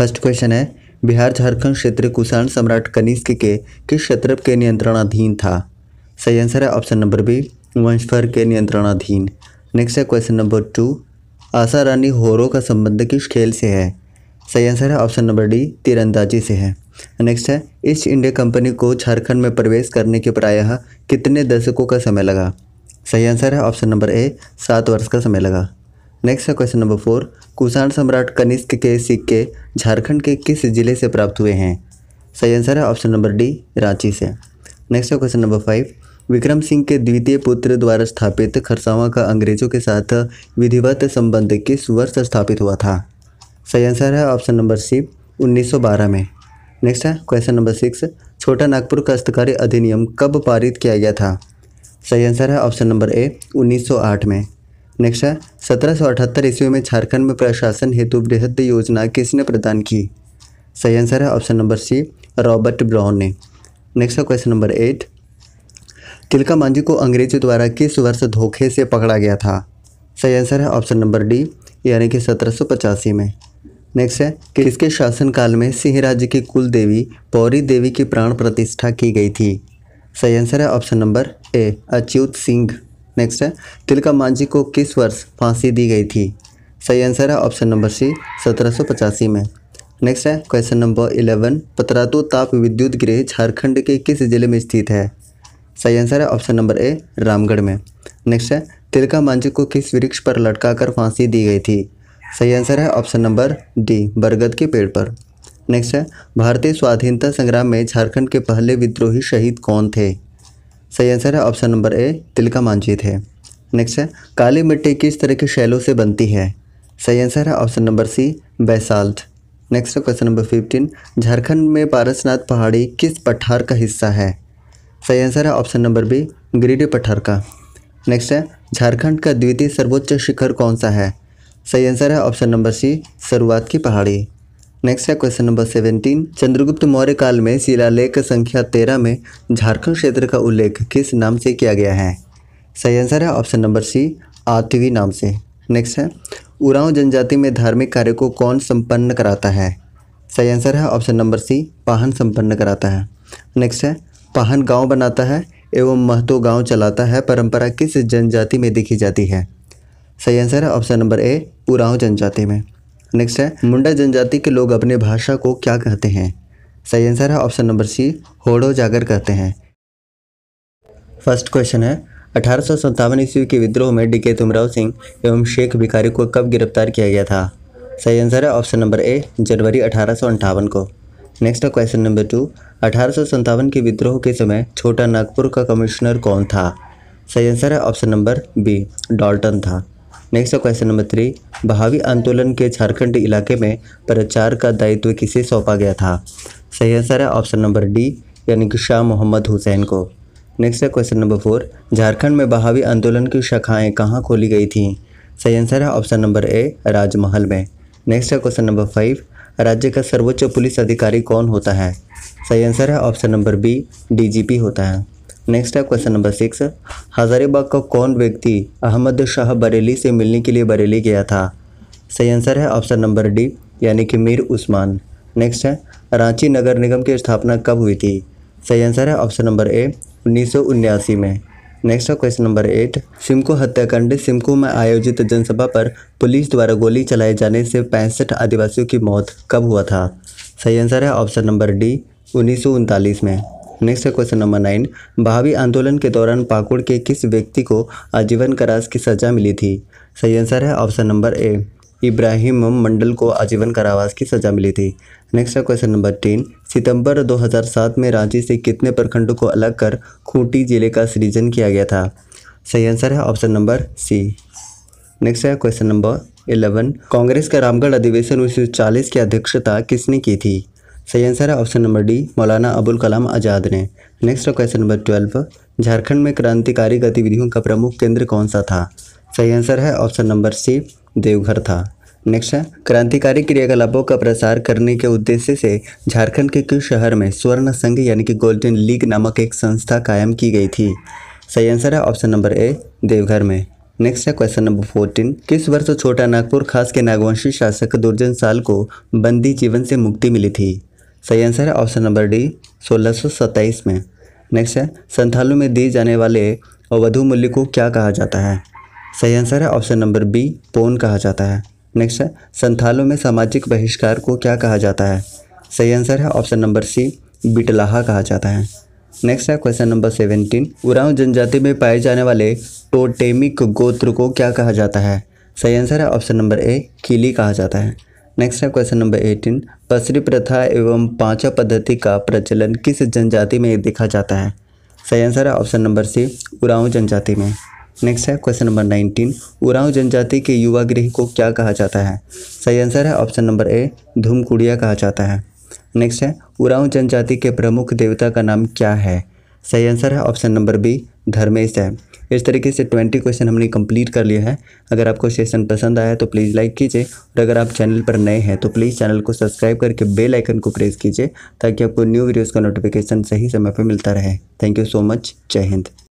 first question है बिहार झारखंड क्षेत्र कुषाण सम्राट कनिष्क के किस क्षेत्र के नियंत्रणाधीन था सही आंसर है ऑप्शन नंबर बी वंशभर के नियंत्रणाधीन नेक्स्ट है question number two Asha Rani Horo का संबंध किस खेल से है सही आंसर है ऑप्शन नंबर डी तीरंदाजी से है नेक्स्ट है ईस्ट इंडिया कंपनी को झारखंड में प्रवेश करने के प्रायः कितने दशकों का समय लगा सही आंसर है ऑप्शन नंबर ए सात वर्ष का समय लगा नेक्स्ट है क्वेश्चन नंबर फोर कुषाण सम्राट कनिष्क के सिक्के झारखंड के किस जिले से प्राप्त हुए हैं सही आंसर है ऑप्शन नंबर डी रांची से नेक्स्ट है question number five Vikram Singh के द्वितीय पुत्र द्वारा स्थापित खरसावा का अंग्रेजों के साथ विधिवत संबंध किस वर्ष स्थापित हुआ था सही आंसर है ऑप्शन नंबर सी 1912 में नेक्स्ट है क्वेश्चन नंबर सिक्स छोटा नागपुर काश्तकारी अधिनियम कब पारित किया गया था सही आंसर है ऑप्शन नंबर ए 1908 में नेक्स्ट है सत्रह सौ अठहत्तर ईस्वी में झारखंड में प्रशासन हेतु बृहद योजना किसने प्रदान की सही आंसर है option number C Robert Brown ने नेक्स्ट है question number eight Tilka Manjhi को अंग्रेजों द्वारा किस वर्ष धोखे से पकड़ा गया था सही आंसर है ऑप्शन नंबर डी यानी कि सत्रह में नेक्स्ट है कि इसके शासनकाल में सिंह राज्य की कुल देवी पौरी देवी की प्राण प्रतिष्ठा की गई थी सही आंसर है option number A Achyut Singh next है तिलका मांझी को किस वर्ष फांसी दी गई थी सही आंसर है ऑप्शन नंबर सी सत्रह में नेक्स्ट है क्वेश्चन नंबर इलेवन पतरातु ताप विद्युत गृह झारखंड के किस जिले में स्थित है सही आंसर है ऑप्शन नंबर ए रामगढ़ में नेक्स्ट है तिलका मांझी को किस वृक्ष पर लटका कर फांसी दी गई थी सही आंसर है ऑप्शन नंबर डी बरगद के पेड़ पर नेक्स्ट है भारतीय स्वाधीनता संग्राम में झारखंड के पहले विद्रोही शहीद कौन थे सही आंसर है ऑप्शन नंबर ए तिल का मांझित है नेक्स्ट है काली मिट्टी किस तरह के शैलों से बनती है सही आंसर है option number C basalt next question number fifteen Jharkhand में पारसनाथ पहाड़ी किस पठार का हिस्सा है सही आंसर है ऑप्शन नंबर बी ग्रीडी पठार का नेक्स्ट है झारखंड का द्वितीय सर्वोच्च शिखर कौन सा है सही आंसर है ऑप्शन नंबर सी शुरुआत की पहाड़ी नेक्स्ट है question number seventeen Chandragupta Maurya काल में शिलालेख संख्या तेरह में झारखंड क्षेत्र का उल्लेख किस नाम से किया गया है सही आंसर है ऑप्शन नंबर सी आतवी नाम से नेक्स्ट है उरांव जनजाति में धार्मिक कार्य को कौन संपन्न कराता है सही आंसर है ऑप्शन नंबर सी पाहन संपन्न कराता है नेक्स्ट है पाहन गांव बनाता है एवं महतो गांव चलाता है परंपरा किस जनजाति में देखी जाती है सही आंसर है ऑप्शन नंबर ए उरांव जनजाति में नेक्स्ट है मुंडा जनजाति के लोग अपने भाषा को क्या कहते हैं सही आंसर है ऑप्शन नंबर सी होड़ो जागर कहते हैं फर्स्ट क्वेश्चन है अठारह ईस्वी के विद्रोह में डी के तुमराव सिंह एवं शेख भिखारी को कब गिरफ्तार किया गया था सही आंसर है ऑप्शन नंबर ए जनवरी अठारह को नेक्स्ट है क्वेश्चन नंबर टू अठारह के विद्रोह के समय छोटा नागपुर का कमिश्नर कौन था सही आंसर है ऑप्शन नंबर बी डॉल्टन था नेक्स्ट है क्वेश्चन नंबर थ्री बहावी आंदोलन के झारखंड इलाके में प्रचार का दायित्व किसे सौंपा गया था सही आंसर है ऑप्शन नंबर डी यानी कि शाह मोहम्मद हुसैन को नेक्स्ट है क्वेश्चन नंबर फोर झारखंड में बहावी आंदोलन की शाखाएं कहाँ खोली गई थीं सही आंसर है ऑप्शन नंबर ए राजमहल में नेक्स्ट है क्वेश्चन नंबर फाइव राज्य का सर्वोच्च पुलिस अधिकारी कौन होता है सही आंसर है ऑप्शन नंबर बी डीजीपी होता है नेक्स्ट है क्वेश्चन नंबर सिक्स हज़ारीबाग का कौन व्यक्ति अहमद शाह बरेली से मिलने के लिए बरेली गया था सही आंसर है ऑप्शन नंबर डी यानी कि मीर उस्मान नेक्स्ट है रांची नगर निगम की स्थापना कब हुई थी सही आंसर है ऑप्शन नंबर ए उन्नीस में नेक्स्ट है क्वेश्चन नंबर एट सिमको हत्याकांड सिमको में आयोजित जनसभा पर पुलिस द्वारा गोली चलाए जाने से पैंसठ आदिवासियों की मौत कब हुआ था सही आंसर है ऑप्शन नंबर डी उन्नीस में नेक्स्ट है क्वेश्चन नंबर नाइन भावी आंदोलन के दौरान पाकुड़ के किस व्यक्ति को आजीवन करास की सजा मिली थी सही आंसर है option number A Ibrahim Mandal को आजीवन कारावास की सजा मिली थी नेक्स्ट है क्वेश्चन नंबर टेन सितंबर 2007 में रांची से कितने प्रखंडों को अलग कर खूंटी जिले का सृजन किया गया था सही आंसर है ऑप्शन नंबर सी नेक्स्ट है क्वेश्चन नंबर इलेवन कांग्रेस का रामगढ़ अधिवेशन उन्नीस की अध्यक्षता किसने की थी सही आंसर है ऑप्शन नंबर डी मौलाना अबुल कलाम आज़ाद ने next question number twelve Jharkhand में क्रांतिकारी गतिविधियों का प्रमुख केंद्र कौन सा था सही आंसर है ऑप्शन नंबर सी देवघर था नेक्स्ट है क्रांतिकारी क्रियाकलापों का प्रसार करने के उद्देश्य से झारखंड के किस शहर में स्वर्ण संघ यानी कि गोल्डन लीग नामक एक संस्था कायम की गई थी सही आंसर है ऑप्शन नंबर ए देवघर में नेक्स्ट है क्वेश्चन नंबर फोर्टीन किस वर्ष छोटा नागपुर खास के नागवंशी शासक दुर्जन साल को बंदी जीवन से मुक्ति मिली थी सही आंसर है ऑप्शन नंबर डी सोलह में नेक्स्ट है संथालों में दिए जाने वाले अवधु मूल्य को क्या कहा जाता है सही आंसर है ऑप्शन नंबर बी पोन कहा जाता है नेक्स्ट है संथालों में सामाजिक बहिष्कार को क्या कहा जाता है सही आंसर है ऑप्शन नंबर सी बिटलाहा कहा जाता है नेक्स्ट है क्वेश्चन नंबर सेवेंटीन उराव जनजाति में पाए जाने वाले टोटेमिक गोत्र को क्या कहा जाता है सही आंसर है ऑप्शन नंबर ए कीली कहा जाता है नेक्स्ट है क्वेश्चन नंबर एटीन पसरी प्रथा एवं पांचा पद्धति का प्रचलन किस जनजाति में देखा जाता है सही आंसर है ऑप्शन नंबर सी उराव जनजाति में नेक्स्ट है क्वेश्चन नंबर नाइनटीन उराव जनजाति के युवा गृह को क्या कहा जाता है सही आंसर है ऑप्शन नंबर ए धूमकुड़िया कहा जाता है नेक्स्ट है उराव जनजाति के प्रमुख देवता का नाम क्या है सही आंसर है ऑप्शन नंबर बी धर्मेश है इस तरीके से ट्वेंटी क्वेश्चन हमने कंप्लीट कर लिया है अगर आपको सेशन पसंद आया तो प्लीज़ लाइक कीजिए और अगर आप चैनल पर नए हैं तो प्लीज़ चैनल को सब्सक्राइब करके बेल आइकन को प्रेस कीजिए ताकि आपको न्यू वीडियोज़ का नोटिफिकेशन सही समय पर मिलता रहे थैंक यू सो मच जय हिंद